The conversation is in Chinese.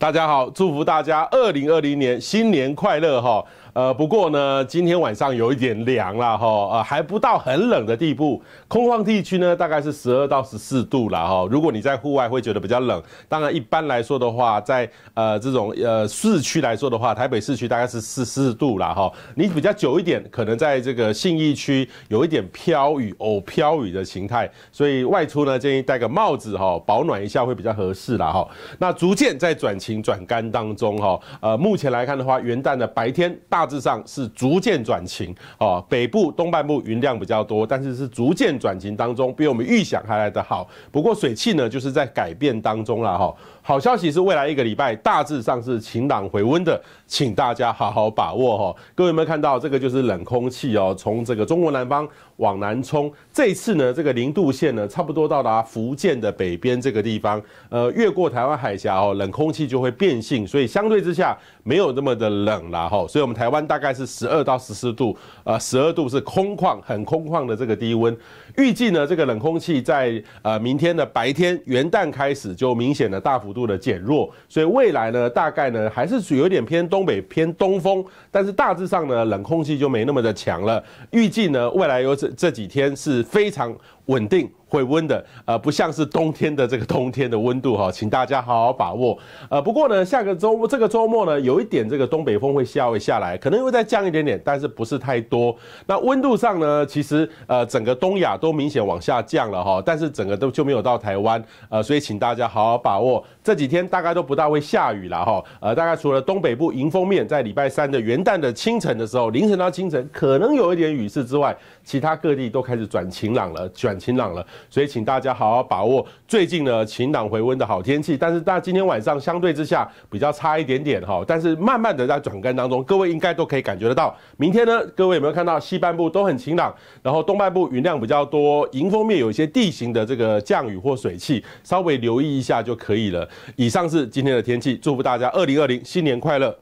大家好，祝福大家二零二零年新年快乐哈！呃，不过呢，今天晚上有一点凉了哈，呃，还不到很冷的地步。空旷地区呢，大概是十二到十四度了哈。如果你在户外会觉得比较冷，当然一般来说的话，在呃这种呃市区来说的话，台北市区大概是十四度了哈。你比较久一点，可能在这个信义区有一点飘雨、偶飘雨的形态，所以外出呢建议戴个帽子哈，保暖一下会比较合适了哈。那逐渐在转晴转干当中哈，呃，目前来看的话，元旦的白天大。大致上是逐渐转晴哦，北部东半部云量比较多，但是是逐渐转晴当中，比我们预想还来得好。不过水汽呢，就是在改变当中啦哈。好消息是未来一个礼拜大致上是晴朗回温的，请大家好好把握哈。各位有没有看到这个就是冷空气哦，从这个中国南方往南冲，这次呢这个零度线呢差不多到达福建的北边这个地方，呃越过台湾海峡哦，冷空气就会变性，所以相对之下没有那么的冷啦哈。所以，我们台。湾大概是十二到十四度，呃，十二度是空旷，很空旷的这个低温。预计呢，这个冷空气在呃明天的白天元旦开始就明显的大幅度的减弱，所以未来呢，大概呢还是有点偏东北偏东风，但是大致上呢，冷空气就没那么的强了。预计呢，未来有这这几天是非常稳定。会温的，呃，不像是冬天的这个冬天的温度哈，请大家好好把握。呃，不过呢，下个周这个周末呢，有一点这个东北风会下会下来，可能会再降一点点，但是不是太多。那温度上呢，其实呃，整个东亚都明显往下降了哈，但是整个都就没有到台湾，呃，所以请大家好好把握。这几天大概都不大会下雨了哈，呃，大概除了东北部迎风面，在礼拜三的元旦的清晨的时候，凌晨到清晨可能有一点雨势之外，其他各地都开始转晴朗了，转晴朗了。所以，请大家好好把握最近呢晴朗回温的好天气。但是，大今天晚上相对之下比较差一点点哈。但是，慢慢的在转干当中，各位应该都可以感觉得到。明天呢，各位有没有看到西半部都很晴朗，然后东半部云量比较多，迎风面有一些地形的这个降雨或水汽，稍微留意一下就可以了。以上是今天的天气，祝福大家二零二零新年快乐。